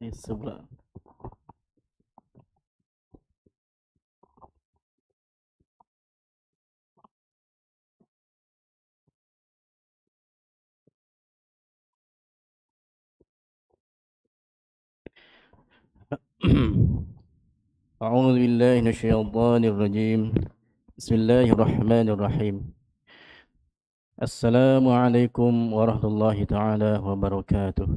Neyse إيه أعوذ بالله من الشيطان الرجيم بسم الله الرحمن الرحيم السلام عليكم ورحمة الله تعالى وبركاته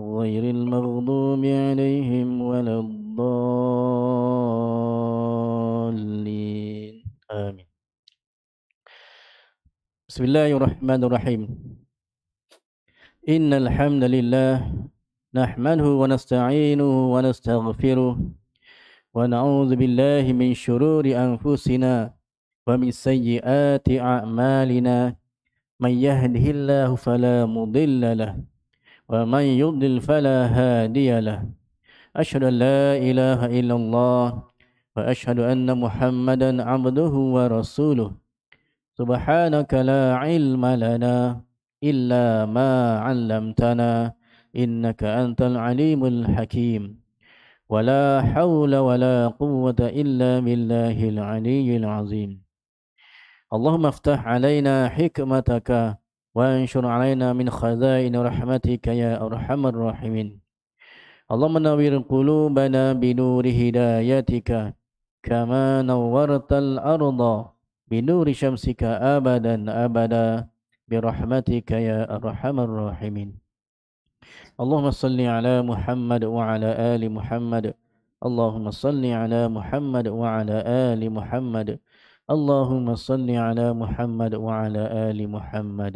غير المغضوب عليهم ولا الضالين آمين بسم الله الرحمن الرحيم إن الحمد لله نحمده ونستعينه ونستغفره ونعوذ بالله من شرور أنفسنا ومن سيئات أعمالنا من يهده الله فلا مضل له ومن يضلل فلا هادي له أشهد أن لا إله إلا الله وأشهد أن محمدا عبده ورسوله سبحانك لا علم لنا إلا ما علمتنا إنك أنت العليم الحكيم ولا حول ولا قوة إلا بالله العلي العظيم اللهم افتح علينا حكمتك وانشر علينا من خزائن رحمتك يا أرحم الراحمين اللهم نور قلوبنا بنور هدايتك كما نورت الأرض بنور شمسك أبدا أبدا برحمتك يا أرحم الراحمين اللهم صل على محمد وعلى آل محمد اللهم صل على محمد وعلى آل محمد اللهم صل على محمد وعلى آل محمد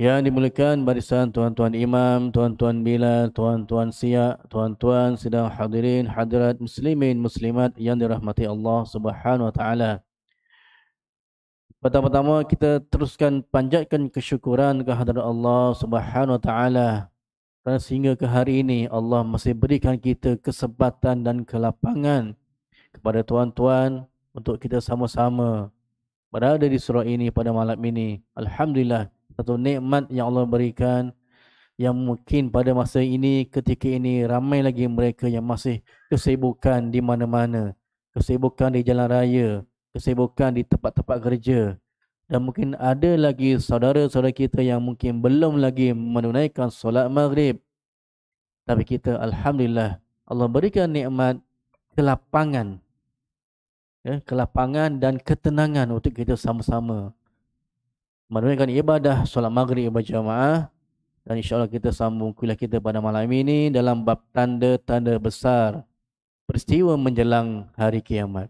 Yang dimulakan barisan tuan-tuan imam, tuan-tuan bila, tuan-tuan siak, tuan-tuan sedang hadirin, hadirat muslimin, muslimat yang dirahmati Allah Subhanahu Wa Taala. Pertama-tama kita teruskan panjatkan kesyukuran kehadiran Allah Subhanahu Wa Taala kerana sehingga ke hari ini Allah masih berikan kita kesempatan dan kelapangan kepada tuan-tuan untuk kita sama-sama berada di surau ini pada malam ini. Alhamdulillah satu nikmat yang Allah berikan yang mungkin pada masa ini ketika ini ramai lagi mereka yang masih kesibukan di mana-mana kesibukan di jalan raya kesibukan di tempat-tempat kerja dan mungkin ada lagi saudara-saudara kita yang mungkin belum lagi menunaikan solat maghrib tapi kita alhamdulillah Allah berikan nikmat kelapangan ya, kelapangan dan ketenangan untuk kita sama-sama menunaikan ibadah solat maghrib berjamaah dan insyaallah kita sambung kuliah kita pada malam ini dalam bab tanda-tanda besar peristiwa menjelang hari kiamat.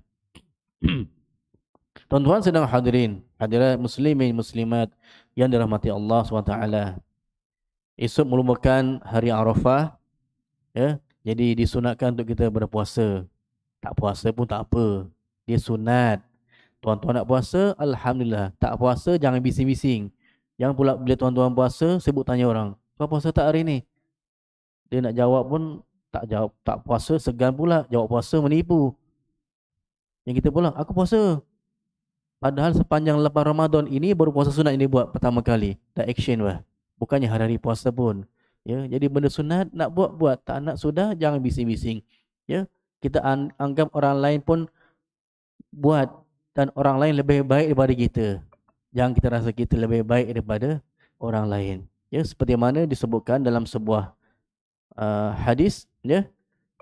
Tuan-tuan sedang hadirin, hadirat muslimin muslimat yang dirahmati Allah SWT. Esok merupakan hari Arafah. Ya? Jadi disunatkan untuk kita berpuasa. Tak puasa pun tak apa. Dia sunat tuan-tuan nak puasa, Alhamdulillah. Tak puasa, jangan bising-bising. Yang pula bila tuan-tuan puasa, sebut tanya orang. Kau puasa tak hari ni? Dia nak jawab pun, tak jawab tak puasa, segan pula. Jawab puasa, menipu. Yang kita pula, aku puasa. Padahal sepanjang lepas Ramadan ini, baru puasa sunat ini buat pertama kali. Tak action lah. Bukannya hari-hari puasa pun. Ya, jadi benda sunat nak buat buat tak nak sudah jangan bising-bising. Ya, kita an anggap orang lain pun buat dan orang lain lebih baik daripada kita. Jangan kita rasa kita lebih baik daripada orang lain. Ya, seperti mana disebutkan dalam sebuah uh, hadis, ya.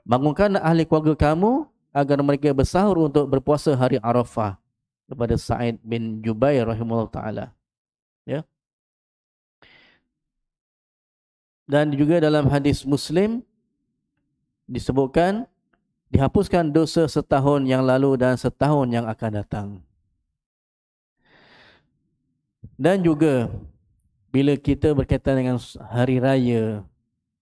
Bangunkan ahli keluarga kamu agar mereka bersahur untuk berpuasa hari Arafah kepada Sa'id bin Jubair rahimahullah ta'ala. Ya. Dan juga dalam hadis Muslim disebutkan dihapuskan dosa setahun yang lalu dan setahun yang akan datang. Dan juga bila kita berkaitan dengan hari raya,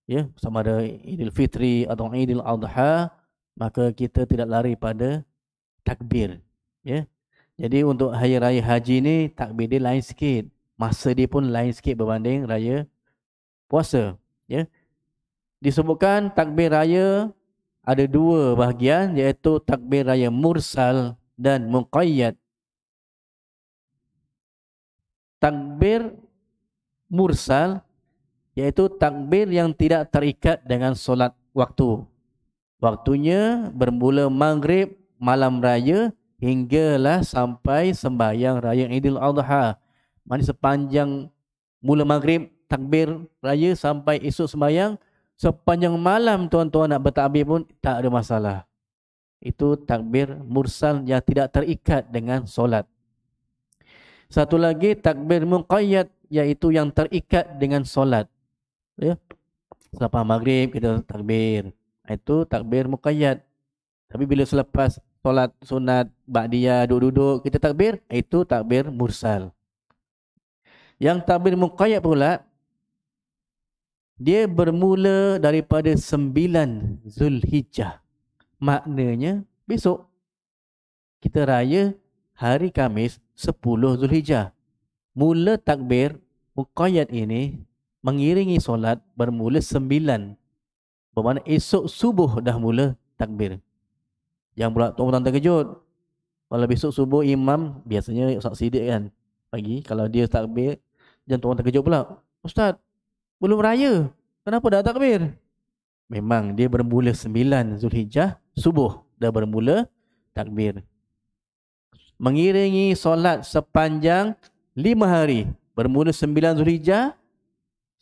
ya, sama ada Idul Fitri atau Idul Adha, maka kita tidak lari pada takbir, ya. Jadi untuk hari raya haji ini takbir dia lain sikit. Masa dia pun lain sikit berbanding raya puasa, ya. Disebutkan takbir raya ada dua bahagian iaitu takbir raya mursal dan muqayyad. Takbir mursal iaitu takbir yang tidak terikat dengan solat waktu. Waktunya bermula maghrib malam raya hinggalah sampai sembahyang raya Idul Adha. Maksudnya sepanjang mula maghrib takbir raya sampai esok sembahyang Sepanjang malam tuan-tuan nak bertakbir pun tak ada masalah. Itu takbir mursal yang tidak terikat dengan solat. Satu lagi takbir muqayyad iaitu yang terikat dengan solat. Ya. Selepas maghrib kita takbir. Itu takbir muqayyad. Tapi bila selepas solat sunat ba'diyah duduk-duduk kita takbir, itu takbir mursal. Yang takbir muqayyad pula dia bermula daripada sembilan Zulhijjah. Maknanya besok kita raya hari Kamis sepuluh Zulhijjah. Mula takbir muqayyad ini mengiringi solat bermula sembilan. Bermakna esok subuh dah mula takbir. Yang pula tuan-tuan terkejut. Kalau besok subuh imam biasanya Ustaz Sidik kan pagi. Kalau dia takbir, jangan tuan-tuan terkejut pula. Ustaz, belum raya. Kenapa dah takbir? Memang dia bermula 9 Zulhijjah subuh dah bermula takbir. Mengiringi solat sepanjang 5 hari. Bermula 9 Zulhijjah,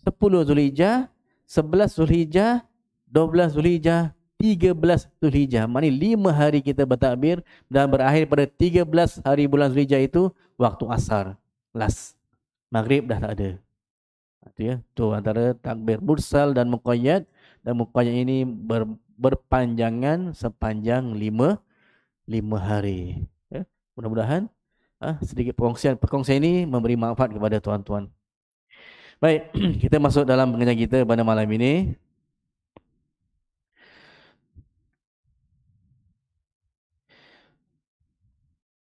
10 Zulhijjah, 11 Zulhijjah, 12 Zulhijjah, 13 Zulhijjah. Maknanya 5 hari kita bertakbir dan berakhir pada 13 hari bulan Zulhijjah itu waktu asar. Last. Maghrib dah tak ada. Itu ya. Itu antara takbir mursal dan muqayyad. Dan muqayyad ini ber, berpanjangan sepanjang lima, lima hari. Ya. Mudah-mudahan ha, sedikit perkongsian. Perkongsian ini memberi manfaat kepada tuan-tuan. Baik, kita masuk dalam pengajian kita pada malam ini.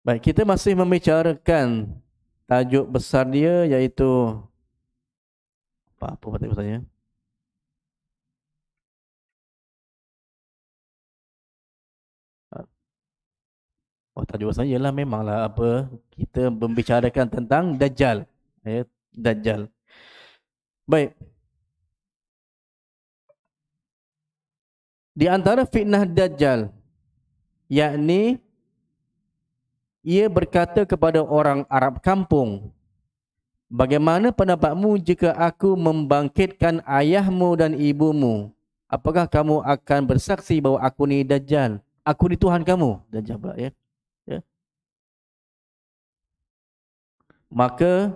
Baik, kita masih membicarakan tajuk besar dia iaitu apa apa patut ah. saya. Oh tajuk saya ialah memanglah apa kita membicarakan tentang dajjal. Ya, dajjal. Baik. Di antara fitnah dajjal yakni ia berkata kepada orang Arab kampung Bagaimana pendapatmu jika aku membangkitkan ayahmu dan ibumu? Apakah kamu akan bersaksi bahawa aku ni Dajjal? Aku ni Tuhan kamu. Dajjal pula ya. ya. Maka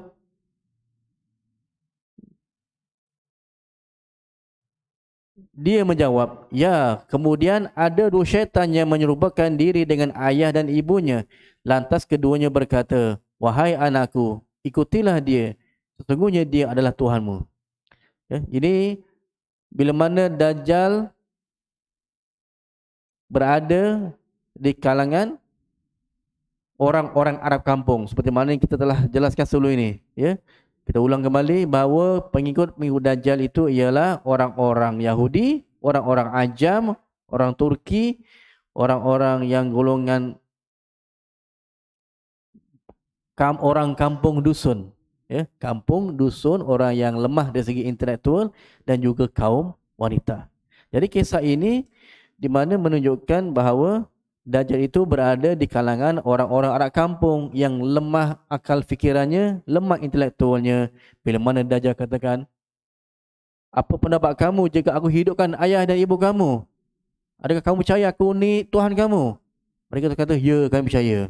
Dia menjawab, ya kemudian ada dua syaitan yang menyerupakan diri dengan ayah dan ibunya. Lantas keduanya berkata, wahai anakku, ikutilah dia sesungguhnya dia adalah Tuhanmu ya ini bila mana dajjal berada di kalangan orang-orang Arab kampung seperti mana yang kita telah jelaskan sebelum ini ya kita ulang kembali bahawa pengikut-pengikut dajjal itu ialah orang-orang Yahudi, orang-orang Ajam, orang Turki, orang-orang yang golongan kam orang kampung dusun ya kampung dusun orang yang lemah dari segi intelektual dan juga kaum wanita jadi kisah ini di mana menunjukkan bahawa Dajjal itu berada di kalangan orang-orang Arab kampung yang lemah akal fikirannya, lemah intelektualnya. Bila mana Dajjal katakan, apa pendapat kamu jika aku hidupkan ayah dan ibu kamu? Adakah kamu percaya aku ni Tuhan kamu? Mereka kata, ya kami percaya.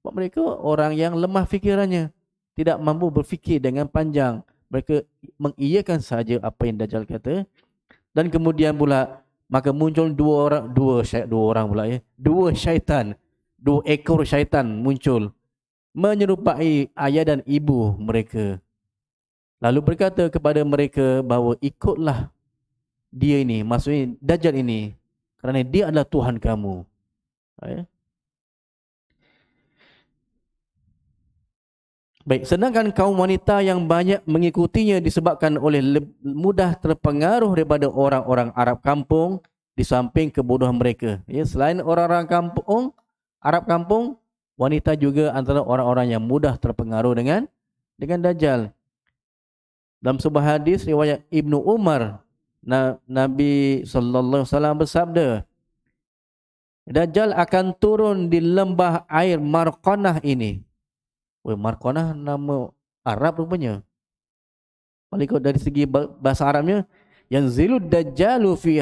Sebab mereka orang yang lemah fikirannya. Tidak mampu berfikir dengan panjang. Mereka mengiyakan saja apa yang Dajjal kata. Dan kemudian pula, maka muncul dua orang, dua, dua orang pula ya. Dua syaitan, dua ekor syaitan muncul. Menyerupai ayah dan ibu mereka. Lalu berkata kepada mereka bahawa ikutlah dia ini, maksudnya Dajjal ini. Kerana dia adalah Tuhan kamu. Ya. Baik, sedangkan kaum wanita yang banyak mengikutinya disebabkan oleh mudah terpengaruh daripada orang-orang Arab kampung di samping kebodohan mereka. Ya, selain orang-orang kampung, Arab kampung, wanita juga antara orang-orang yang mudah terpengaruh dengan dengan dajjal. Dalam sebuah hadis riwayat Ibnu Umar, na, Nabi sallallahu alaihi wasallam bersabda, Dajjal akan turun di lembah air Marqanah ini. Weh, Markona nama Arab rupanya. Kalau dari segi bahasa Arabnya, yang zilu dajjalu fi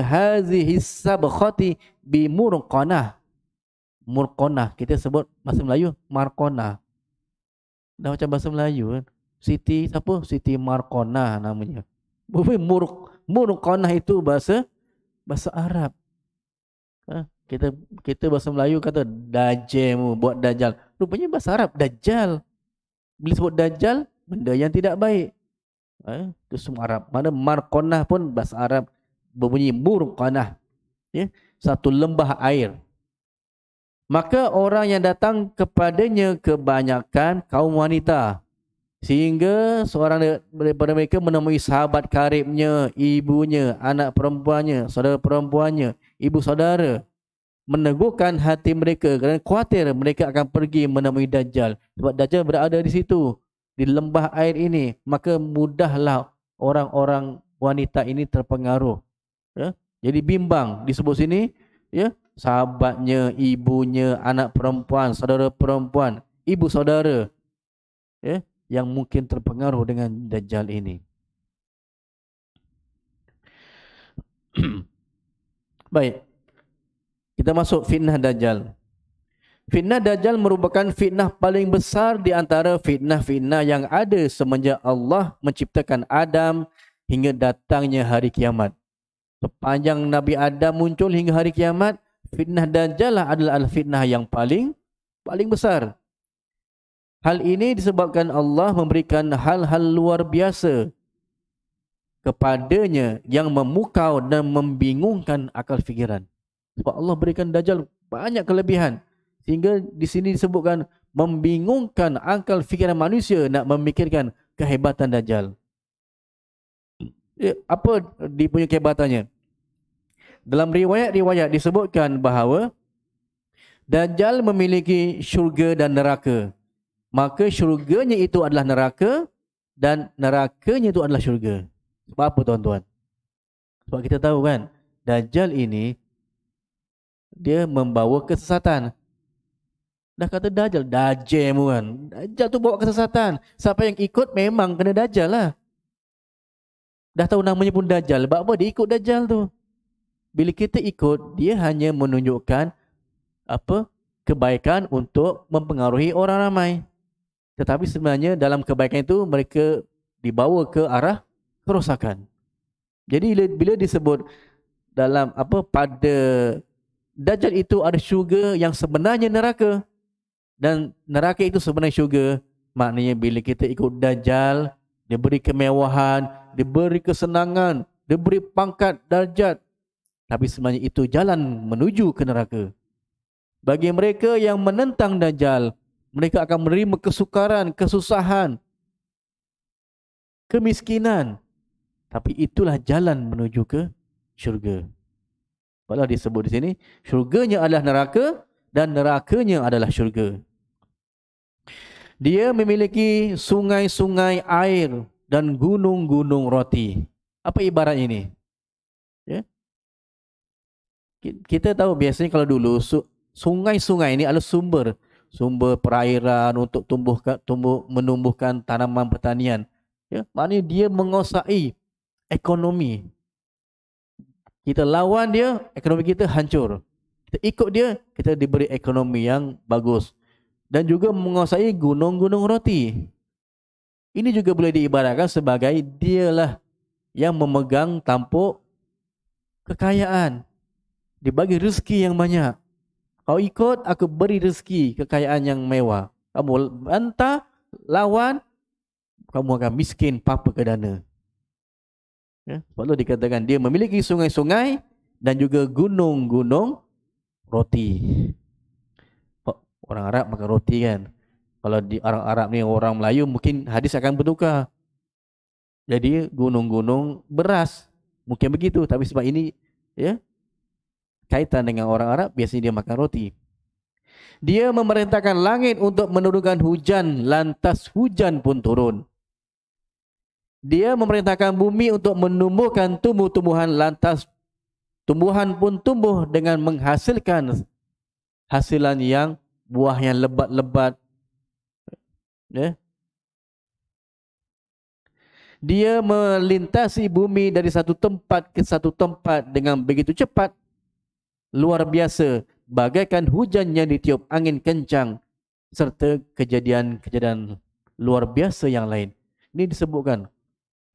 hisa sabkhati bi murqanah. Murqanah kita sebut bahasa Melayu Markona. Dah macam bahasa Melayu kan. Siti siapa? Siti Markona namanya. Bukan murq murkona itu bahasa bahasa Arab. Ha? kita kita bahasa Melayu kata dajemu buat dajal, Rupanya bahasa Arab dajal bila sebut dajjal benda yang tidak baik eh, itu semua Arab mana marqanah pun bahasa Arab berbunyi murqanah ya satu lembah air maka orang yang datang kepadanya kebanyakan kaum wanita sehingga seorang daripada mereka menemui sahabat karibnya ibunya anak perempuannya saudara perempuannya ibu saudara meneguhkan hati mereka kerana khawatir mereka akan pergi menemui Dajjal. Sebab Dajjal berada di situ, di lembah air ini. Maka mudahlah orang-orang wanita ini terpengaruh. Ya? Jadi bimbang di disebut sini, ya? sahabatnya, ibunya, anak perempuan, saudara perempuan, ibu saudara ya? yang mungkin terpengaruh dengan Dajjal ini. Baik kita masuk fitnah dajjal. Fitnah dajjal merupakan fitnah paling besar di antara fitnah-fitnah yang ada semenjak Allah menciptakan Adam hingga datangnya hari kiamat. Sepanjang Nabi Adam muncul hingga hari kiamat, fitnah dajjal lah adalah al-fitnah yang paling paling besar. Hal ini disebabkan Allah memberikan hal-hal luar biasa kepadanya yang memukau dan membingungkan akal fikiran. Sebab Allah berikan Dajjal banyak kelebihan. Sehingga di sini disebutkan membingungkan akal fikiran manusia nak memikirkan kehebatan Dajjal. Eh, apa dia punya kehebatannya? Dalam riwayat-riwayat disebutkan bahawa Dajjal memiliki syurga dan neraka. Maka syurganya itu adalah neraka dan nerakanya itu adalah syurga. Sebab apa tuan-tuan? Sebab kita tahu kan, Dajjal ini dia membawa kesesatan. Dah kata dajal, dajal mu kan. Dajal tu bawa kesesatan. Siapa yang ikut memang kena dajal lah. Dah tahu namanya pun dajal. Sebab apa dia ikut dajal tu? Bila kita ikut, dia hanya menunjukkan apa kebaikan untuk mempengaruhi orang ramai. Tetapi sebenarnya dalam kebaikan itu mereka dibawa ke arah kerosakan. Jadi bila disebut dalam apa pada Dajjal itu ada syurga yang sebenarnya neraka. Dan neraka itu sebenarnya syurga. Maknanya bila kita ikut Dajjal, diberi kemewahan, diberi kesenangan, diberi pangkat darjat. Tapi sebenarnya itu jalan menuju ke neraka. Bagi mereka yang menentang Dajjal, mereka akan menerima kesukaran, kesusahan, kemiskinan. Tapi itulah jalan menuju ke syurga. Sebablah disebut di sini, syurganya adalah neraka dan nerakanya adalah syurga. Dia memiliki sungai-sungai air dan gunung-gunung roti. Apa ibarat ini? Ya. Kita tahu biasanya kalau dulu sungai-sungai ini adalah sumber sumber perairan untuk tumbuh tumbuh menumbuhkan tanaman pertanian. Ya, maknanya dia menguasai ekonomi kita lawan dia, ekonomi kita hancur. Kita ikut dia, kita diberi ekonomi yang bagus. Dan juga menguasai gunung-gunung roti. Ini juga boleh diibaratkan sebagai dialah yang memegang tampuk kekayaan. Dibagi rezeki yang banyak. Kau ikut, aku beri rezeki kekayaan yang mewah. Kamu bantah, lawan, kamu akan miskin, papa ke danau. Ya, sebab itu dikatakan dia memiliki sungai-sungai dan juga gunung-gunung roti. Orang Arab makan roti kan. Kalau di orang Arab ni orang Melayu mungkin hadis akan bertukar. Jadi gunung-gunung beras. Mungkin begitu tapi sebab ini ya kaitan dengan orang Arab biasanya dia makan roti. Dia memerintahkan langit untuk menurunkan hujan lantas hujan pun turun. Dia memerintahkan bumi untuk menumbuhkan tumbuh-tumbuhan lantas tumbuhan pun tumbuh dengan menghasilkan hasilan yang buah yang lebat-lebat. Ya. Dia melintasi bumi dari satu tempat ke satu tempat dengan begitu cepat. Luar biasa, bagaikan hujan yang ditiup angin kencang serta kejadian-kejadian luar biasa yang lain. Ini disebutkan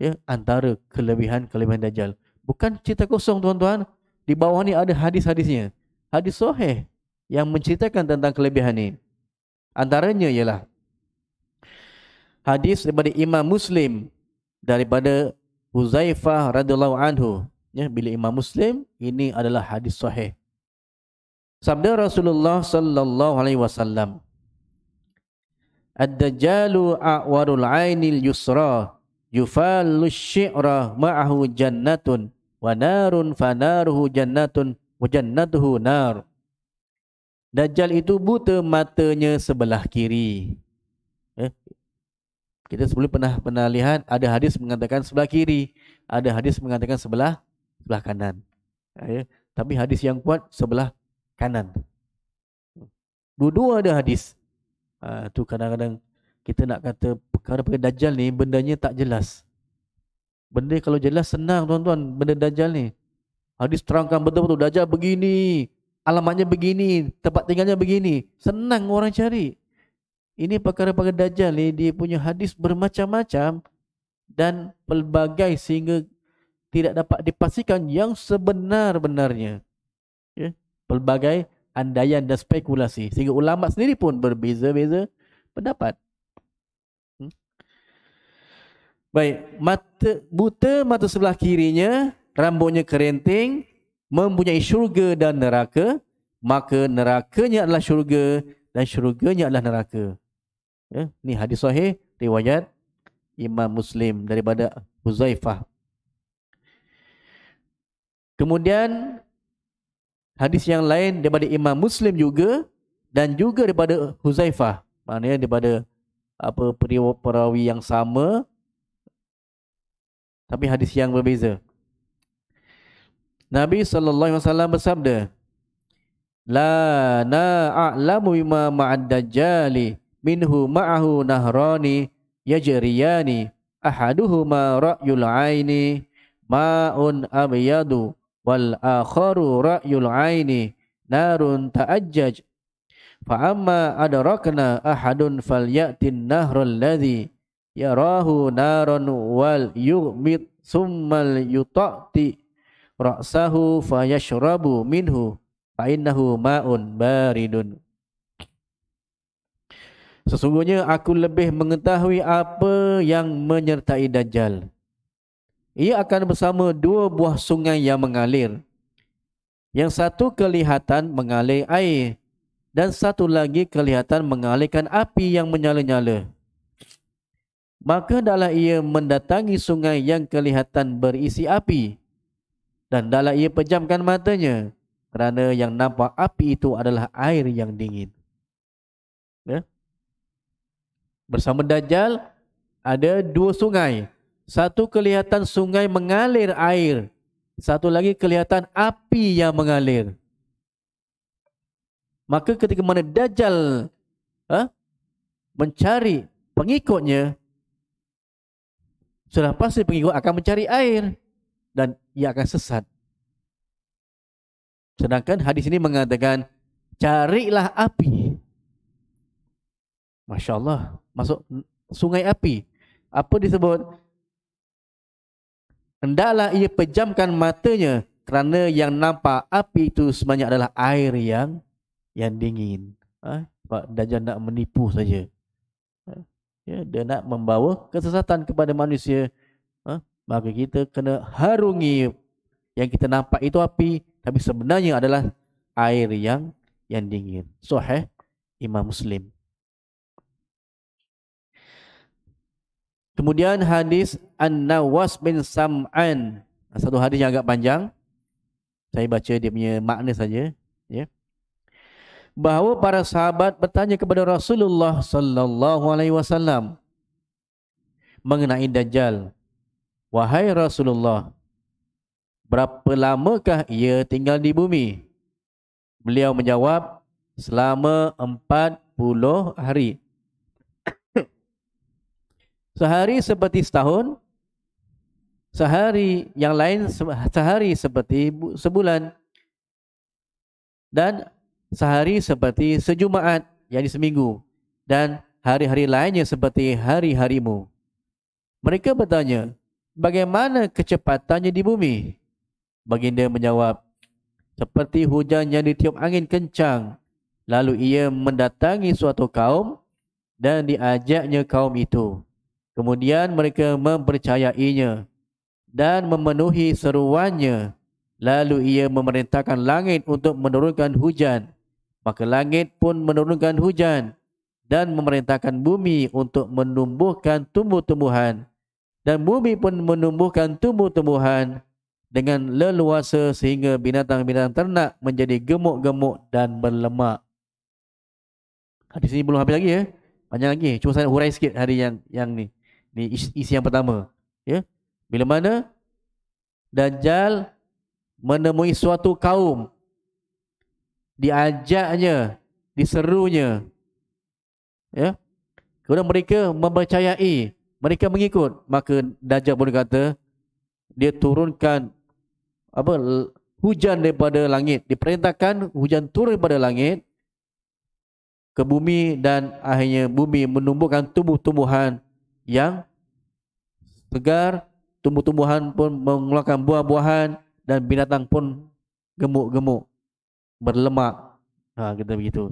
ya antara kelebihan-kelebihan dajjal bukan cerita kosong tuan-tuan di bawah ni ada hadis-hadisnya hadis soheh yang menceritakan tentang kelebihan ini antaranya ialah hadis daripada Imam Muslim daripada Huzaifah radhiyallahu anhu ya bila Imam Muslim ini adalah hadis soheh. sabda Rasulullah sallallahu alaihi wasallam Ad-dajjalu a'warul 'ainil yusra yufalu syi'ra ma'ahu jannatun wa narun fa naruhu jannatun wa jannatuhu nar. Dajjal itu buta matanya sebelah kiri. Eh? Kita sebelum pernah pernah lihat ada hadis mengatakan sebelah kiri, ada hadis mengatakan sebelah sebelah kanan. Eh? Tapi hadis yang kuat sebelah kanan. Dua-dua ada hadis. Ah uh, tu kadang-kadang kita nak kata perkara-perkara dajjal ni bendanya tak jelas. Benda kalau jelas senang tuan-tuan benda dajjal ni. Hadis terangkan betul-betul dajjal begini, alamatnya begini, tempat tinggalnya begini. Senang orang cari. Ini perkara-perkara dajjal ni dia punya hadis bermacam-macam dan pelbagai sehingga tidak dapat dipastikan yang sebenar-benarnya. Ya, pelbagai andaian dan spekulasi sehingga ulama sendiri pun berbeza-beza pendapat. Baik, mata, buta mata sebelah kirinya, rambutnya kerenting mempunyai syurga dan neraka, maka nerakanya adalah syurga dan syurganya adalah neraka. Ya, ini hadis sahih, riwayat Imam Muslim daripada Huzaifah. Kemudian hadis yang lain daripada Imam Muslim juga dan juga daripada Huzaifah. Maknanya daripada apa perawi yang sama tapi hadis yang berbeza. Nabi saw bersabda, "La na'lamu bima ma'ad dajjali minhu ma'ahu nahrani yajriyani ahaduhuma ra'yul aini ma'un abyadu wal akharu ra'yul aini narun ta'ajjaj fa amma adrakna ahadun falyatin nahral ladzi yarahu narun wal yughmit summal yutati ra'sahu fayashrabu minhu fa innahu ma'un baridun Sesungguhnya aku lebih mengetahui apa yang menyertai Dajjal. Ia akan bersama dua buah sungai yang mengalir. Yang satu kelihatan mengalir air dan satu lagi kelihatan mengalirkan api yang menyala-nyala maka dalam ia mendatangi sungai yang kelihatan berisi api dan dalam ia pejamkan matanya kerana yang nampak api itu adalah air yang dingin. Ya? Bersama Dajjal, ada dua sungai. Satu kelihatan sungai mengalir air. Satu lagi kelihatan api yang mengalir. Maka ketika mana Dajjal ha, mencari pengikutnya, sudah pasti pengikut akan mencari air dan ia akan sesat. Sedangkan hadis ini mengatakan carilah api. Masya Allah, masuk sungai api. Apa disebut? Hendaklah ia pejamkan matanya kerana yang nampak api itu sebenarnya adalah air yang yang dingin. Ha? Pak Dajjal nak menipu saja ya, dia nak membawa kesesatan kepada manusia ha? maka kita kena harungi yang kita nampak itu api tapi sebenarnya adalah air yang yang dingin Soh eh, imam muslim kemudian hadis an-nawas bin sam'an satu hadis yang agak panjang saya baca dia punya makna saja ya yeah bahawa para sahabat bertanya kepada Rasulullah sallallahu alaihi wasallam mengenai dajjal. Wahai Rasulullah, berapa lamakah ia tinggal di bumi? Beliau menjawab, selama 40 hari. sehari seperti setahun, sehari yang lain sehari seperti sebulan. Dan sehari seperti sejumaat yakni seminggu dan hari-hari lainnya seperti hari-harimu. Mereka bertanya, bagaimana kecepatannya di bumi? Baginda menjawab, seperti hujan yang ditiup angin kencang. Lalu ia mendatangi suatu kaum dan diajaknya kaum itu. Kemudian mereka mempercayainya dan memenuhi seruannya. Lalu ia memerintahkan langit untuk menurunkan hujan Maka langit pun menurunkan hujan dan memerintahkan bumi untuk menumbuhkan tumbuh-tumbuhan. Dan bumi pun menumbuhkan tumbuh-tumbuhan dengan leluasa sehingga binatang-binatang ternak menjadi gemuk-gemuk dan berlemak. Hadis ini belum habis lagi ya. banyak lagi. Cuma saya hurai sikit hari yang yang ni. Ni isi yang pertama. Ya. Bila mana Dajjal menemui suatu kaum diajaknya, diserunya. Ya. Kemudian mereka mempercayai, mereka mengikut, maka Dajjal pun kata dia turunkan apa hujan daripada langit, diperintahkan hujan turun daripada langit ke bumi dan akhirnya bumi menumbuhkan tumbuh-tumbuhan yang segar, tumbuh-tumbuhan pun mengeluarkan buah-buahan dan binatang pun gemuk-gemuk berlemak ha, kata begitu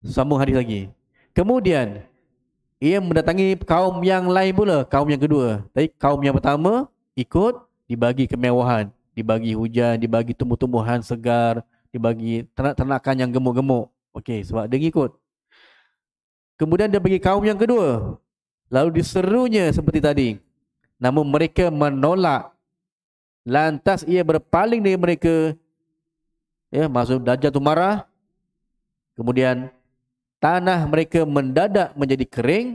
sambung hadis lagi kemudian ia mendatangi kaum yang lain pula kaum yang kedua tapi kaum yang pertama ikut dibagi kemewahan dibagi hujan dibagi tumbuh-tumbuhan segar dibagi ternak-ternakan yang gemuk-gemuk okey sebab dia ikut kemudian dia bagi kaum yang kedua lalu diserunya seperti tadi namun mereka menolak lantas ia berpaling dari mereka ya maksud dajjal tu marah kemudian tanah mereka mendadak menjadi kering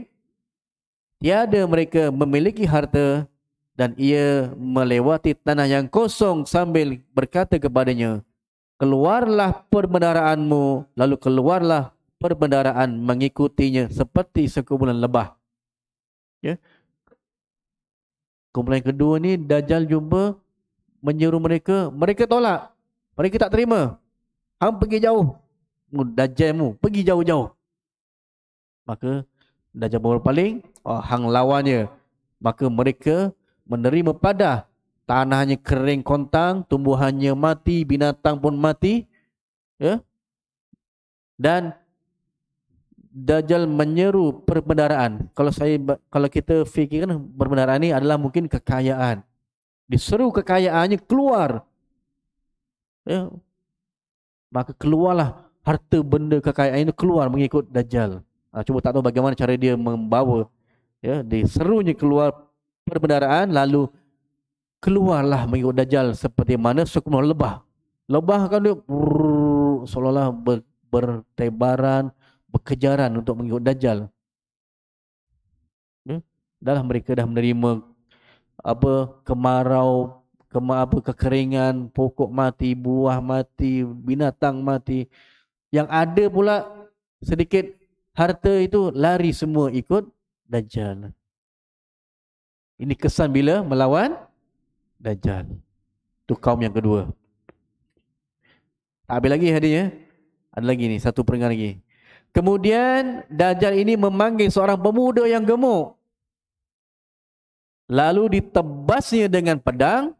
tiada mereka memiliki harta dan ia melewati tanah yang kosong sambil berkata kepadanya keluarlah perbendaraanmu lalu keluarlah perbendaraan mengikutinya seperti sekumpulan lebah ya kumpulan kedua ni dajjal jumpa menyeru mereka, mereka tolak. Mereka tak terima. Hang pergi jauh. Dajjal pergi jauh-jauh. Maka Dajjal paling, oh, hang lawannya. Maka mereka menerima pada Tanahnya kering kontang, tumbuhannya mati, binatang pun mati. Ya? Dan Dajjal menyeru perbendaraan. Kalau saya kalau kita fikirkan perbendaraan ini adalah mungkin kekayaan diseru kekayaannya keluar ya maka keluarlah harta benda kekayaan itu keluar mengikut dajjal ha, cuba tak tahu bagaimana cara dia membawa ya diserunya keluar perbendaraan lalu keluarlah mengikut dajjal seperti mana sekuma lebah lebah kan dia seolah-olah ber, bertebaran berkejaran untuk mengikut dajjal ya? dah mereka dah menerima apa kemarau kema apa kekeringan pokok mati buah mati binatang mati yang ada pula sedikit harta itu lari semua ikut dajjal ini kesan bila melawan dajjal tu kaum yang kedua tak habis lagi hadinya eh? ada lagi ni satu peringatan lagi kemudian dajjal ini memanggil seorang pemuda yang gemuk lalu ditebasnya dengan pedang,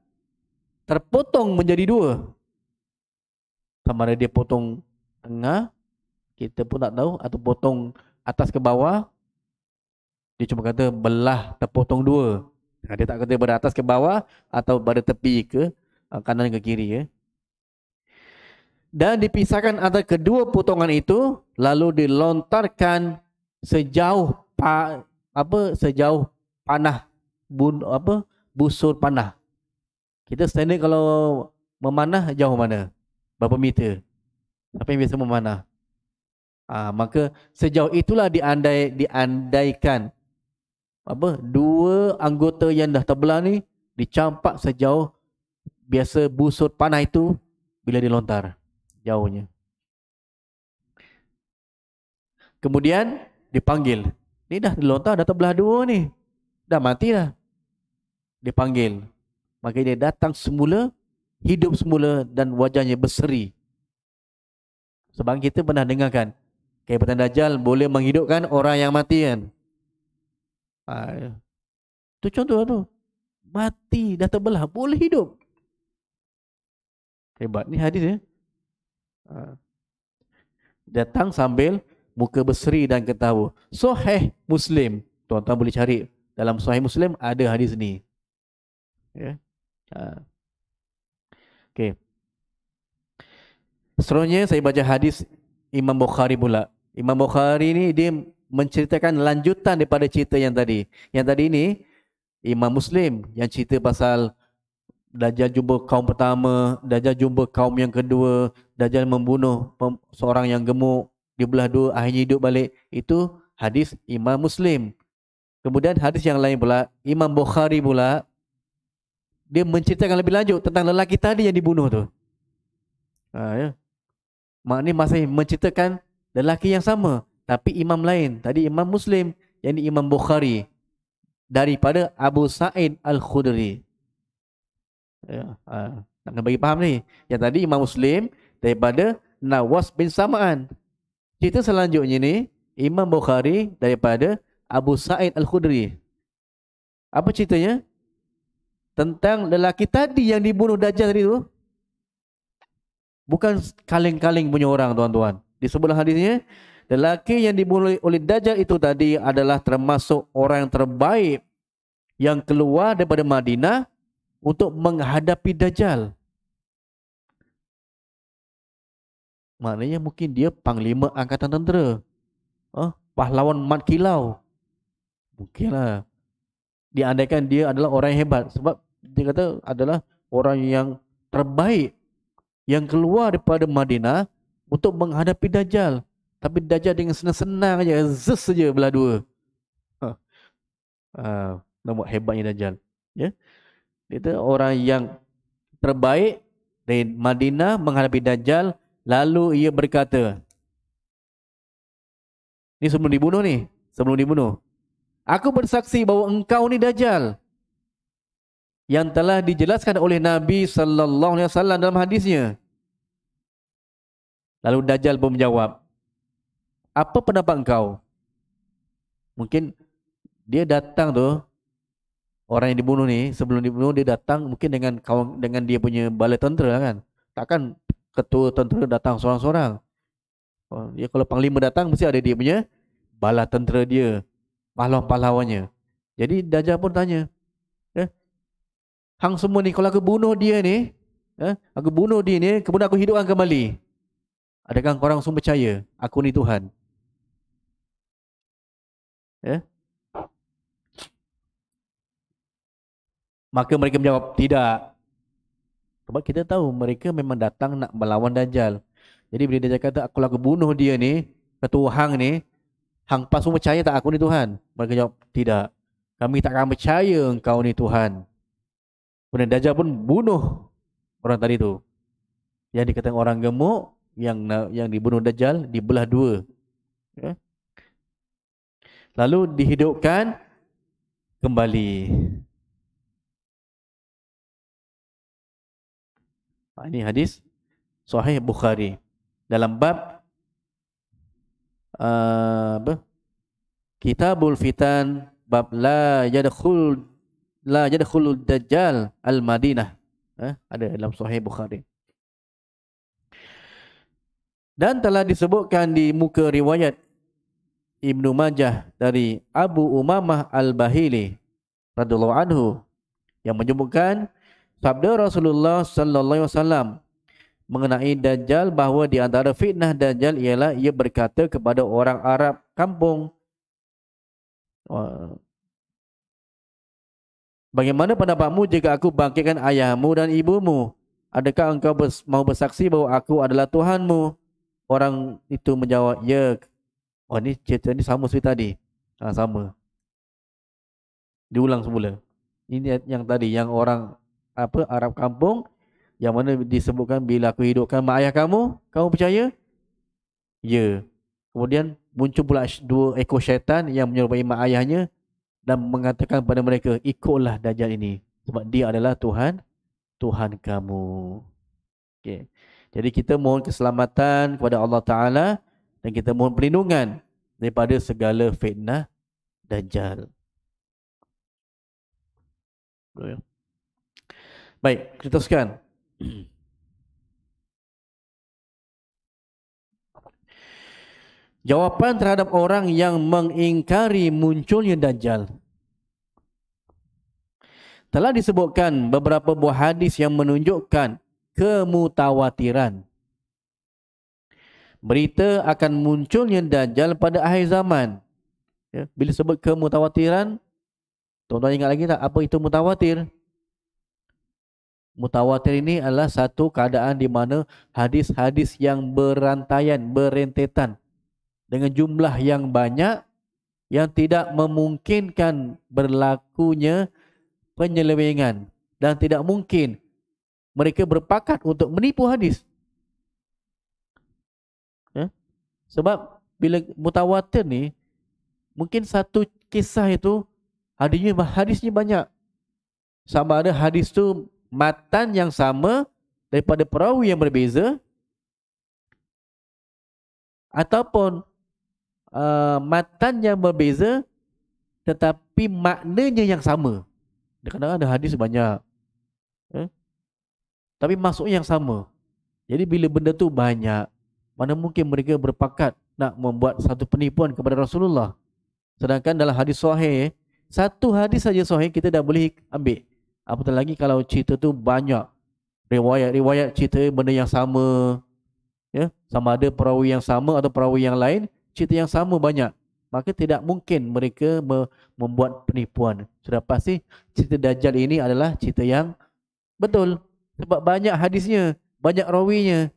terpotong menjadi dua. Sama ada dia potong tengah, kita pun tak tahu, atau potong atas ke bawah. Dia cuma kata belah terpotong dua. Ha, dia tak kata pada atas ke bawah atau pada tepi ke ha, kanan ke kiri. Ya. Dan dipisahkan antara kedua potongan itu, lalu dilontarkan sejauh apa sejauh panah bun, apa busur panah. Kita standard kalau memanah jauh mana? Berapa meter? Apa yang biasa memanah? Ha, maka sejauh itulah diandai diandaikan apa dua anggota yang dah terbelah ni dicampak sejauh biasa busur panah itu bila dilontar jauhnya. Kemudian dipanggil. Ni dah dilontar dah terbelah dua ni. Dah mati dah dia panggil. Maka dia datang semula, hidup semula dan wajahnya berseri. Sebab kita pernah dengar dengarkan, kehidupan Dajjal boleh menghidupkan orang yang mati kan? Ha, ya. Itu contoh tu. Mati, dah terbelah, boleh hidup. Hebat ni hadis ya. Ha. Datang sambil muka berseri dan ketawa. Soheh Muslim. Tuan-tuan boleh cari. Dalam Soheh Muslim ada hadis ni ya ha. okey seterusnya saya baca hadis Imam Bukhari pula Imam Bukhari ni dia menceritakan lanjutan daripada cerita yang tadi yang tadi ni Imam Muslim yang cerita pasal Dajjal jumpa kaum pertama, Dajjal jumpa kaum yang kedua, Dajjal membunuh seorang yang gemuk, dia belah dua, akhirnya hidup balik. Itu hadis Imam Muslim. Kemudian hadis yang lain pula, Imam Bukhari pula dia menceritakan lebih lanjut tentang lelaki tadi yang dibunuh tu. Ha, ya. Mak ni masih menceritakan lelaki yang sama. Tapi imam lain. Tadi imam Muslim. Yang ni imam Bukhari. Daripada Abu Sa'id Al-Khudri. Ya, ha, nak bagi faham ni. Yang tadi imam Muslim. Daripada Nawas bin Sama'an. Cerita selanjutnya ni. Imam Bukhari daripada Abu Sa'id Al-Khudri. Apa ceritanya? tentang lelaki tadi yang dibunuh Dajjal tadi tu bukan kaleng-kaleng punya orang tuan-tuan di sebelah hadisnya lelaki yang dibunuh oleh Dajjal itu tadi adalah termasuk orang yang terbaik yang keluar daripada Madinah untuk menghadapi Dajjal maknanya mungkin dia panglima angkatan tentera huh? pahlawan Mat Kilau mungkinlah diandaikan dia adalah orang yang hebat sebab dia kata adalah orang yang terbaik yang keluar daripada Madinah untuk menghadapi Dajjal. Tapi Dajjal dengan senang-senang aja, zes saja belah dua. Ha. Ha. Nampak hebatnya Dajjal. Ya? Dia kata orang yang terbaik dari Madinah menghadapi Dajjal lalu ia berkata Ini sebelum dibunuh ni, sebelum dibunuh. Aku bersaksi bahawa engkau ni Dajjal yang telah dijelaskan oleh Nabi sallallahu alaihi wasallam dalam hadisnya. Lalu Dajjal pun menjawab, "Apa pendapat engkau?" Mungkin dia datang tu orang yang dibunuh ni sebelum dibunuh dia datang mungkin dengan kawan dengan dia punya bala tentera lah kan. Takkan ketua tentera datang seorang-seorang. Oh, dia kalau panglima datang mesti ada dia punya bala tentera dia, pahlawan-pahlawannya. Jadi Dajjal pun tanya, Hang semua ni kalau aku bunuh dia ni, eh, aku bunuh dia ni, kemudian aku hidupkan kembali. Adakah korang semua percaya aku ni Tuhan? Eh? Maka mereka menjawab, tidak. Sebab kita tahu mereka memang datang nak melawan Dajjal. Jadi bila Dajjal kata, aku aku bunuh dia ni, ketua Hang ni, Hang pas semua percaya tak aku ni Tuhan? Mereka jawab, tidak. Kami tak takkan percaya engkau ni Tuhan. Kemudian Dajjal pun bunuh orang tadi tu. Yang dikatakan orang gemuk yang yang dibunuh Dajjal dibelah dua. Ya. Lalu dihidupkan kembali. Ha, ini hadis Sahih Bukhari dalam bab uh, apa? Kitabul Fitan bab la yadkhul la yadkhulul dajjal al madinah eh, ha? ada dalam sahih bukhari dan telah disebutkan di muka riwayat Ibnu Majah dari Abu Umamah Al-Bahili radhiyallahu anhu yang menyebutkan sabda Rasulullah sallallahu alaihi wasallam mengenai dajjal bahawa di antara fitnah dajjal ialah ia berkata kepada orang Arab kampung oh, Bagaimana pendapatmu jika aku bangkitkan ayahmu dan ibumu? Adakah engkau bers- mau bersaksi bahwa aku adalah Tuhanmu? Orang itu menjawab, ya. Oh, ini cerita ini sama seperti tadi. Ha, sama. Diulang semula. Ini yang tadi, yang orang apa Arab kampung yang mana disebutkan bila aku hidupkan mak ayah kamu, kamu percaya? Ya. Kemudian muncul pula dua ekor syaitan yang menyerupai mak ayahnya dan mengatakan kepada mereka ikutlah dajjal ini sebab dia adalah Tuhan Tuhan kamu. Okey. Jadi kita mohon keselamatan kepada Allah Taala dan kita mohon perlindungan daripada segala fitnah dajjal. Baik, kita teruskan. Jawapan terhadap orang yang mengingkari munculnya Dajjal. Telah disebutkan beberapa buah hadis yang menunjukkan kemutawatiran. Berita akan munculnya Dajjal pada akhir zaman. Ya, bila sebut kemutawatiran, tuan-tuan ingat lagi tak apa itu mutawatir? Mutawatir ini adalah satu keadaan di mana hadis-hadis yang berantaian, berentetan dengan jumlah yang banyak yang tidak memungkinkan berlakunya penyelewengan dan tidak mungkin mereka berpakat untuk menipu hadis. Ya? Sebab bila mutawatir ni mungkin satu kisah itu hadisnya hadisnya banyak. Sama ada hadis tu matan yang sama daripada perawi yang berbeza ataupun Eh, matan yang berbeza tetapi maknanya yang sama. Kadang-kadang ada hadis banyak. Eh? Tapi maksudnya yang sama. Jadi bila benda tu banyak, mana mungkin mereka berpakat nak membuat satu penipuan kepada Rasulullah. Sedangkan dalam hadis sahih, eh, satu hadis saja sahih kita dah boleh ambil. Apatah lagi kalau cerita tu banyak. Riwayat-riwayat cerita benda yang sama. Ya? Sama ada perawi yang sama atau perawi yang lain cerita yang sama banyak. Maka tidak mungkin mereka membuat penipuan. Sudah pasti cerita Dajjal ini adalah cerita yang betul. Sebab banyak hadisnya, banyak rawinya.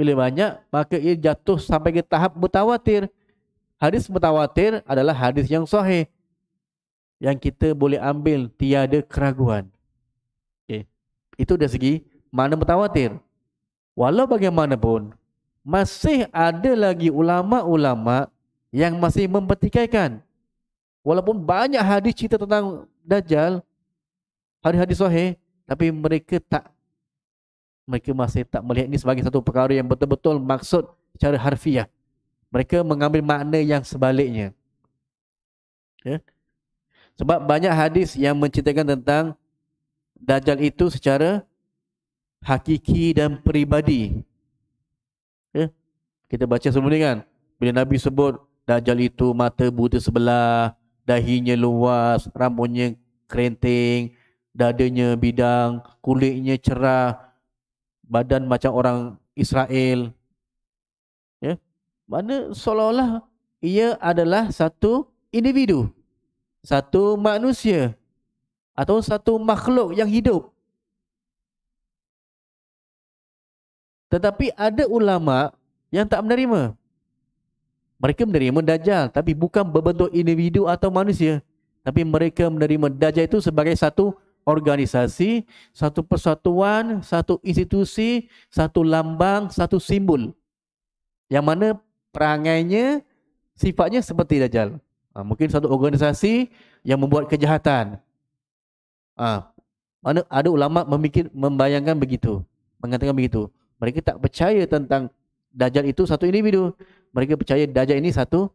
Bila banyak, maka ia jatuh sampai ke tahap mutawatir. Hadis mutawatir adalah hadis yang sahih. Yang kita boleh ambil tiada keraguan. Okay. Itu dari segi mana mutawatir. Walau bagaimanapun, masih ada lagi ulama-ulama yang masih mempertikaikan walaupun banyak hadis cerita tentang dajjal hadis-hadis sahih tapi mereka tak mereka masih tak melihat ini sebagai satu perkara yang betul-betul maksud secara harfiah mereka mengambil makna yang sebaliknya ya sebab banyak hadis yang menceritakan tentang dajjal itu secara hakiki dan peribadi kita baca sebelum ni kan. Bila Nabi sebut Dajjal itu mata buta sebelah, dahinya luas, rambutnya kerenting, dadanya bidang, kulitnya cerah, badan macam orang Israel. Ya. Mana seolah-olah ia adalah satu individu, satu manusia atau satu makhluk yang hidup. Tetapi ada ulama' yang tak menerima. Mereka menerima dajjal tapi bukan berbentuk individu atau manusia. Tapi mereka menerima dajjal itu sebagai satu organisasi, satu persatuan, satu institusi, satu lambang, satu simbol. Yang mana perangainya sifatnya seperti dajjal. Ha, mungkin satu organisasi yang membuat kejahatan. ha, mana ada ulama memikir membayangkan begitu, mengatakan begitu. Mereka tak percaya tentang Dajjal itu satu individu. Mereka percaya Dajjal ini satu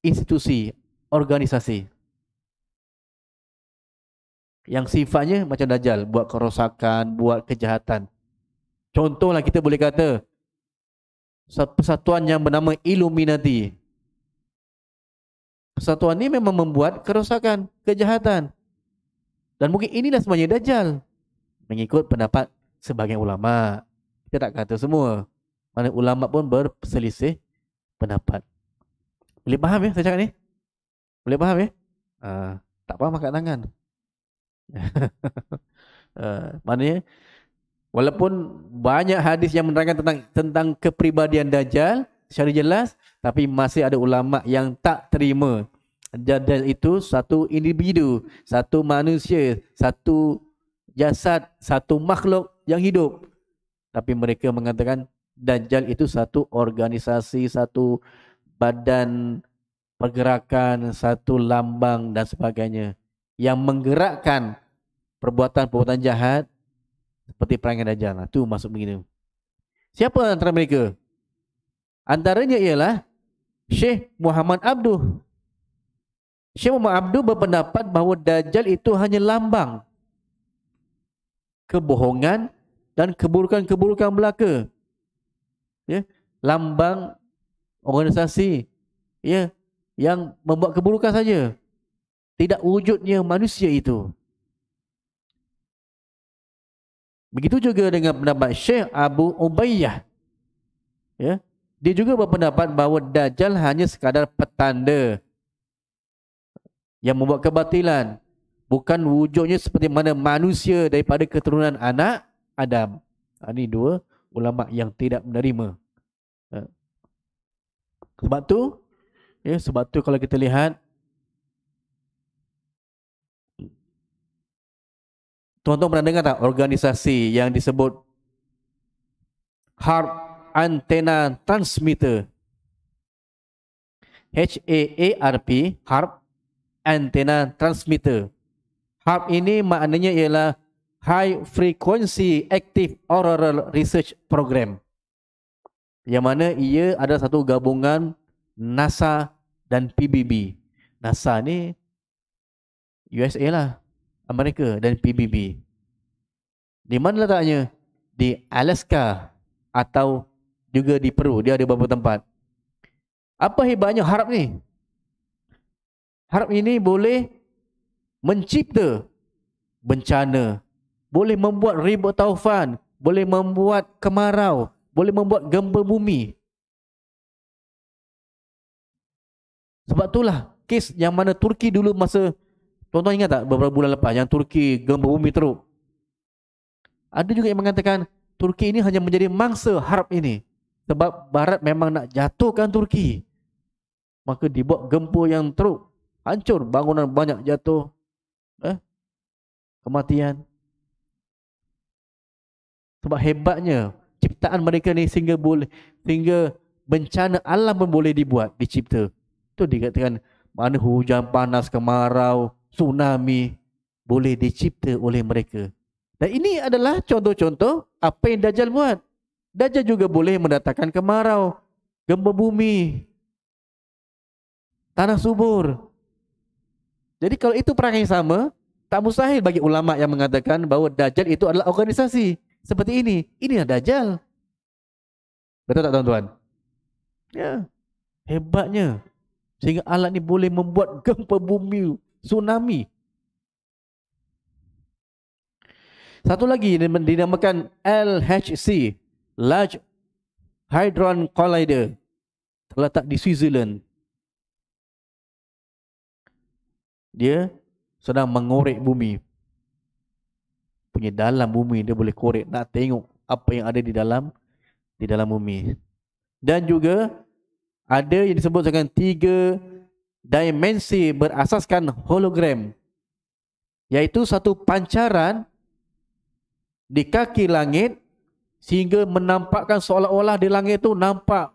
institusi, organisasi. Yang sifatnya macam Dajjal. Buat kerosakan, buat kejahatan. Contohlah kita boleh kata persatuan yang bernama Illuminati. Persatuan ini memang membuat kerosakan, kejahatan. Dan mungkin inilah sebenarnya Dajjal. Mengikut pendapat sebagian ulama. Kita tak kata semua. Mana ulama pun berselisih pendapat. Boleh faham ya saya cakap ni? Boleh faham ya? Uh, tak faham angkat tangan. uh, maknanya walaupun banyak hadis yang menerangkan tentang tentang kepribadian dajjal secara jelas tapi masih ada ulama yang tak terima dajjal itu satu individu, satu manusia, satu jasad, satu makhluk yang hidup. Tapi mereka mengatakan Dajjal itu satu organisasi, satu badan pergerakan, satu lambang dan sebagainya yang menggerakkan perbuatan-perbuatan jahat seperti perang Dajjal. Nah, itu masuk begini. Siapa antara mereka? Antaranya ialah Syekh Muhammad Abduh. Syekh Muhammad Abduh berpendapat bahawa Dajjal itu hanya lambang kebohongan dan keburukan-keburukan belakang ya lambang organisasi ya yang membuat keburukan saja tidak wujudnya manusia itu begitu juga dengan pendapat Syekh Abu Ubayyah ya dia juga berpendapat bahawa dajjal hanya sekadar petanda yang membuat kebatilan bukan wujudnya seperti mana manusia daripada keturunan anak Adam ini ah, dua ulama yang tidak menerima. Ha. Sebab tu, ya, sebab tu kalau kita lihat Tuan-tuan pernah dengar tak organisasi yang disebut Harp Antenna Transmitter H-A-A-R-P Harp Antenna Transmitter Harp ini maknanya ialah High Frequency Active Oral Research Program yang mana ia ada satu gabungan NASA dan PBB. NASA ni USA lah, Amerika dan PBB. Di mana letaknya? Di Alaska atau juga di Peru. Dia ada beberapa tempat. Apa hebatnya harap ni? Harap ini boleh mencipta bencana boleh membuat ribut taufan, boleh membuat kemarau, boleh membuat gempa bumi. Sebab itulah kes yang mana Turki dulu masa tuan-tuan ingat tak beberapa bulan lepas yang Turki gempa bumi teruk. Ada juga yang mengatakan Turki ini hanya menjadi mangsa harap ini sebab barat memang nak jatuhkan Turki. Maka dibuat gempa yang teruk, hancur bangunan banyak jatuh. Eh? Kematian sebab hebatnya ciptaan mereka ni sehingga boleh sehingga bencana alam pun boleh dibuat, dicipta. Tu dikatakan mana hujan panas kemarau, tsunami boleh dicipta oleh mereka. Dan ini adalah contoh-contoh apa yang Dajjal buat. Dajjal juga boleh mendatangkan kemarau, gempa bumi, tanah subur. Jadi kalau itu perangai yang sama, tak mustahil bagi ulama yang mengatakan bahawa Dajjal itu adalah organisasi seperti ini. Ini yang dajjal. Betul tak tuan-tuan? Ya. Hebatnya. Sehingga alat ni boleh membuat gempa bumi tsunami. Satu lagi dinamakan LHC. Large Hadron Collider. Terletak di Switzerland. Dia sedang mengorek bumi punya dalam bumi dia boleh korek nak tengok apa yang ada di dalam di dalam bumi dan juga ada yang disebut dengan tiga dimensi berasaskan hologram iaitu satu pancaran di kaki langit sehingga menampakkan seolah-olah di langit tu nampak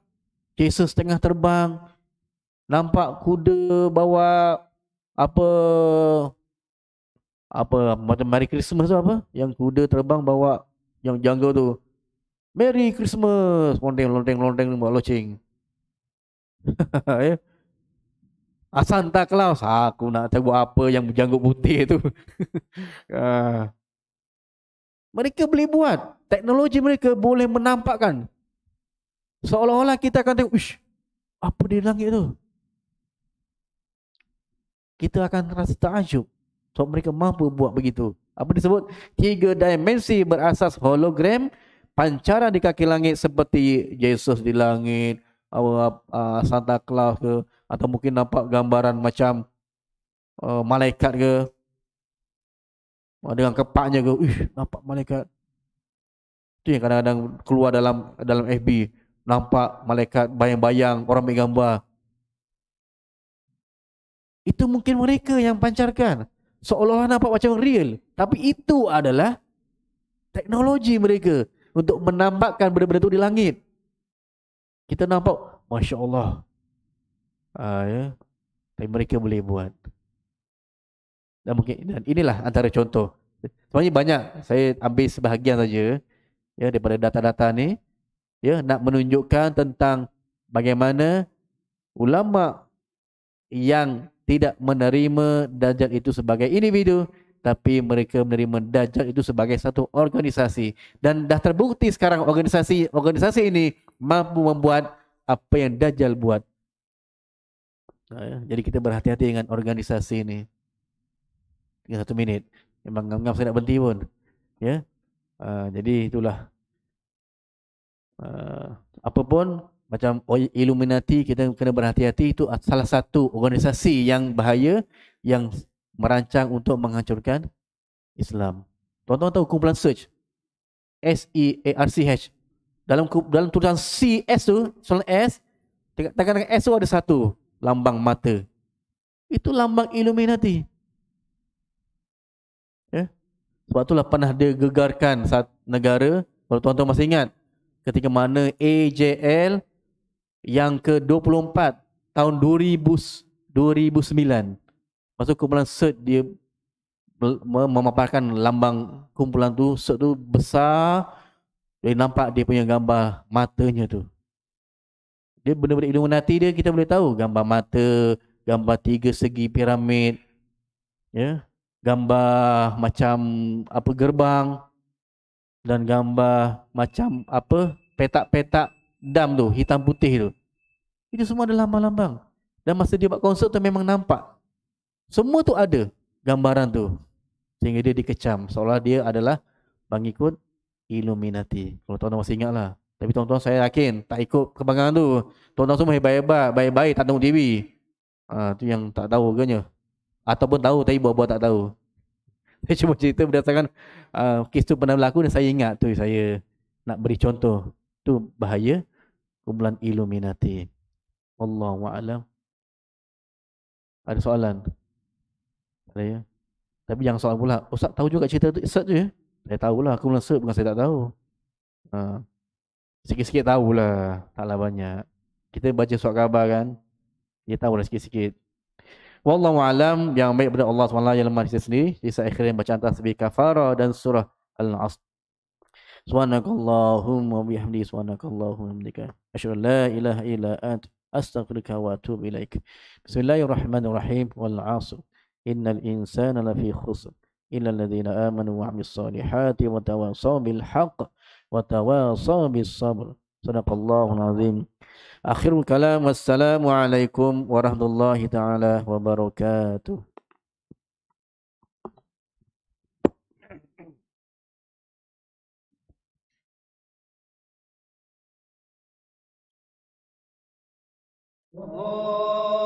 kesa setengah terbang nampak kuda bawa apa apa macam Merry Christmas tu apa yang kuda terbang bawa yang jungle tu Merry Christmas lonteng lonteng lonteng bawa loceng ya ah, Claus ah, aku nak tahu apa yang janggut putih tu ah. mereka boleh buat teknologi mereka boleh menampakkan seolah-olah kita akan tengok ish apa di langit tu kita akan rasa terajub sebab mereka mampu buat begitu. Apa disebut? Tiga dimensi berasas hologram, pancaran di kaki langit seperti Yesus di langit, atau Santa Claus ke, atau mungkin nampak gambaran macam uh, malaikat ke, oh, dengan kepaknya ke, Ih, nampak malaikat. Itu yang kadang-kadang keluar dalam dalam FB. Nampak malaikat bayang-bayang, orang ambil gambar. Itu mungkin mereka yang pancarkan seolah-olah nampak macam real. Tapi itu adalah teknologi mereka untuk menampakkan benda-benda itu di langit. Kita nampak, Masya Allah. Uh, ah, ya. Tapi mereka boleh buat. Dan, mungkin, dan inilah antara contoh. Sebenarnya banyak, saya ambil sebahagian saja ya, daripada data-data ni ya, nak menunjukkan tentang bagaimana ulama' yang tidak menerima dajjal itu sebagai individu tapi mereka menerima dajjal itu sebagai satu organisasi dan dah terbukti sekarang organisasi organisasi ini mampu membuat apa yang dajjal buat ya. jadi kita berhati-hati dengan organisasi ini tinggal satu minit memang ngam-ngam saya nak berhenti pun ya uh, jadi itulah uh, ah, apapun macam oh, Illuminati kita kena berhati-hati itu salah satu organisasi yang bahaya yang merancang untuk menghancurkan Islam. Tuan-tuan tahu kumpulan search S E A R C H dalam dalam tulisan C S tu soalan S tekan dengan S tu ada satu lambang mata. Itu lambang Illuminati. Ya. Yeah. Sebab itulah pernah dia gegarkan saat negara kalau tuan-tuan masih ingat ketika mana AJL yang ke-24 tahun 2000, 2009. Masuk kumpulan Sert dia memaparkan lambang kumpulan tu. Sert tu besar. Boleh nampak dia punya gambar matanya tu. Dia benar-benar ilmu nanti dia kita boleh tahu. Gambar mata, gambar tiga segi piramid. Ya. Gambar macam apa gerbang. Dan gambar macam apa petak-petak dam tu, hitam putih tu. Itu semua adalah lambang-lambang. Dan masa dia buat konsep tu memang nampak. Semua tu ada gambaran tu. Sehingga dia dikecam. Seolah dia adalah pengikut Illuminati. Kalau tuan-tuan masih ingat lah. Tapi tuan-tuan saya yakin tak ikut kebanggaan tu. Tuan-tuan semua hebat-hebat, baik-baik, tak tengok TV. Ha, tu yang tak tahu agaknya. Ataupun tahu tapi buat-buat tak tahu. Saya cuma cerita berdasarkan uh, kes tu pernah berlaku dan saya ingat tu saya nak beri contoh. Tu bahaya kumpulan Illuminati. Wallahu a'lam. Ada soalan? Ada ya? Tapi yang soal pula, Ustaz tahu juga cerita tu, Ustaz je. Ya? Saya tahu lah. aku merasa bukan saya tak tahu. Ha. sikit sikit tahu lah. taklah banyak. Kita baca surat khabar kan, dia tahulah sikit-sikit. Wallahu a'lam yang baik pada Allah SWT yang lemah di sini, di akhir yang bacaan tasbih kafara dan surah Al-Asr. سبحانك اللهم وبحمدك سبحانك اللهم وبحمدك أشهد لا إله إلا أنت أستغفرك وأتوب إليك بسم الله الرحمن الرحيم والعصر إن الإنسان لفي خسر إلا الذين آمنوا وعملوا الصالحات وتواصوا بالحق وتواصوا بالصبر صدق الله العظيم آخر الكلام والسلام عليكم ورحمة الله تعالى وبركاته Oh.